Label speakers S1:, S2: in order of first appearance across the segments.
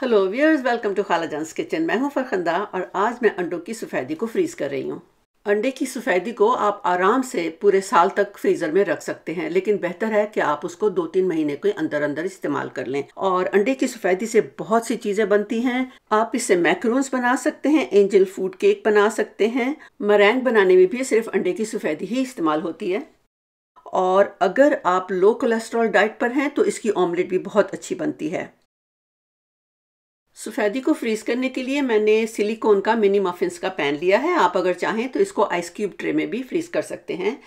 S1: hello viewers welcome to खालाजांस kitchen मैं हूं फरखंदा और आज मैं अंडों की सफ़ेदी को फ्रीज़ कर रही हूं अंडे की सफ़ेदी को आप आराम से पूरे साल तक फ्रीज़र में रख सकते हैं लेकिन बेहतर है कि आप उसको दो तीन महीने के अंदर अंदर इस्तेमाल कर लें और अंडे की सफ़ेदी से बहुत सी चीज़ें बनती हैं आप इससे मैक्रोन्स बना सकते हैं एंजल फूड केक बना सकते हैं मरैंग बनाने में भी सिर्फ अंडे की सफ़ेदी ही इस्तेमाल होती है और अगर आप लो कोलेस्ट्रॉल डाइट पर हैं तो इसकी ऑमलेट भी बहुत अच्छी बनती है सफ़ेदी को फ्रीज़ करने के लिए मैंने सिलिकॉन का मिनी मफिनस का पैन लिया है आप अगर चाहें तो इसको आइस क्यूब ट्रे में भी फ्रीज़ कर सकते हैं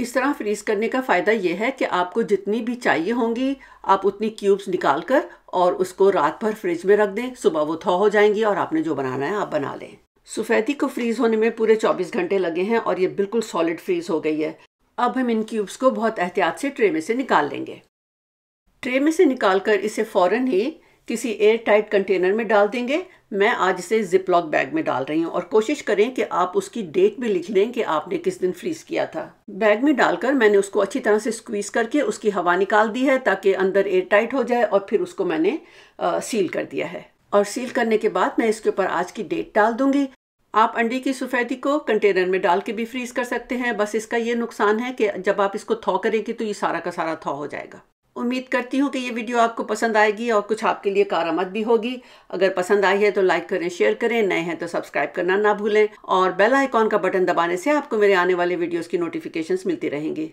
S1: इस तरह फ्रीज़ करने का फ़ायदा यह है कि आपको जितनी भी चाहिए होंगी आप उतनी क्यूब्स निकाल कर और उसको रात भर फ्रिज में रख दें सुबह वो थौ हो जाएंगी और आपने जो बनाना है आप बना लें सफ़ेदी को फ्रीज़ होने में पूरे चौबीस घंटे लगे हैं और ये बिल्कुल सॉलिड फ्रीज़ हो गई है अब हम इन क्यूब्स को बहुत एहतियात से ट्रे में से निकाल लेंगे ट्रे में से निकाल कर इसे फ़ौरन ही किसी एयर टाइट कंटेनर में डाल देंगे मैं आज इसे जिपलॉक बैग में डाल रही हूँ और कोशिश करें कि आप उसकी डेट भी लिख लें कि आपने किस दिन फ्रीज किया था बैग में डालकर मैंने उसको अच्छी तरह से स्क्वीज करके उसकी हवा निकाल दी है ताकि अंदर एयर टाइट हो जाए और फिर उसको मैंने आ, सील कर दिया है और सील करने के बाद मैं इसके ऊपर आज की डेट डाल दूंगी आप अंडे की सफ़ेदी को कंटेनर में डाल के भी फ्रीज कर सकते हैं बस इसका ये नुकसान है कि जब आप इसको थॉ करेंगे तो ये सारा का सारा थॉ हो जाएगा उम्मीद करती हूँ कि ये वीडियो आपको पसंद आएगी और कुछ आपके लिए कारामद भी होगी अगर पसंद आई है तो लाइक करें शेयर करें नए हैं तो सब्सक्राइब करना ना भूलें और बेल आइकॉन का बटन दबाने से आपको मेरे आने वाले वीडियोस की नोटिफिकेशंस मिलती रहेंगी